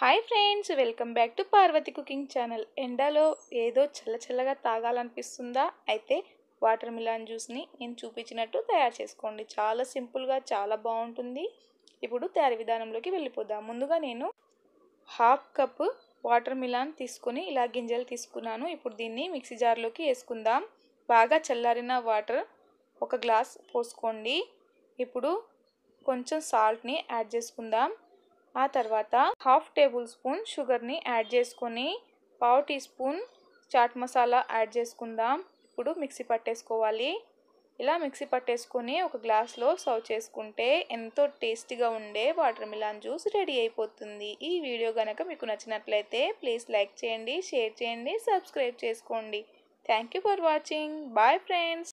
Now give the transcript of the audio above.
hi friends welcome back to Parvati cooking channel ఎండలో ఏదో చల్లచల్లగా తాగాలనిపిస్తుందా అయితే వాటర్ మిలాన్ జ్యూస్ని నేను చూపించినట్టు తయారు చేసుకోండి చాలా సింపుల్గా చాలా బాగుంటుంది ఇప్పుడు తయారీ విధానంలోకి వెళ్ళిపోదాం ముందుగా నేను హాఫ్ కప్ వాటర్ మిలాన్ తీసుకుని ఇలా గింజలు తీసుకున్నాను ఇప్పుడు దీన్ని మిక్సీ జార్లోకి వేసుకుందాం బాగా చల్లారిన వాటర్ ఒక గ్లాస్ పోసుకోండి ఇప్పుడు కొంచెం సాల్ట్ని యాడ్ చేసుకుందాం ఆ తర్వాత హాఫ్ టేబుల్ స్పూన్ షుగర్ని యాడ్ చేసుకొని పావు teaspoon chaat masala add చేసుకుందాం ఇప్పుడు మిక్సీ పట్టేసుకోవాలి ఇలా మిక్సీ పట్టేసుకొని ఒక గ్లాస్లో సర్వ్ చేసుకుంటే ఎంతో టేస్టీగా ఉండే వాటర్ మిలాన్ జ్యూస్ రెడీ అయిపోతుంది ఈ వీడియో కనుక మీకు నచ్చినట్లయితే ప్లీజ్ లైక్ చేయండి షేర్ చేయండి సబ్స్క్రైబ్ చేసుకోండి thank for watching bye friends